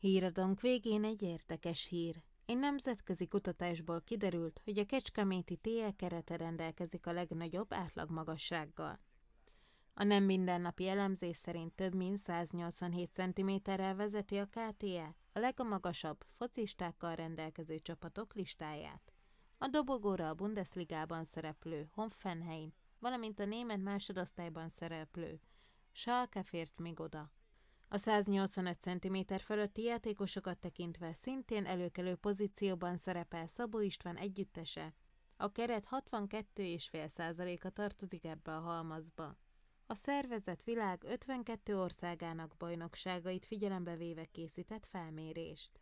Híradónk végén egy értekes hír. Egy nemzetközi kutatásból kiderült, hogy a kecskeméti tél e kerete rendelkezik a legnagyobb átlagmagassággal. A nem mindennapi elemzés szerint több mint 187 cm-rel vezeti a KTE a legmagasabb focistákkal rendelkező csapatok listáját. A dobogóra a Bundesligában szereplő Honfenheim, valamint a német másodosztályban szereplő Schalke fért még oda. A 185 cm fölötti játékosokat tekintve szintén előkelő pozícióban szerepel Szabó István együttese. A keret 62,5%-a tartozik ebbe a halmazba. A szervezet világ 52 országának bajnokságait figyelembe véve készített felmérést.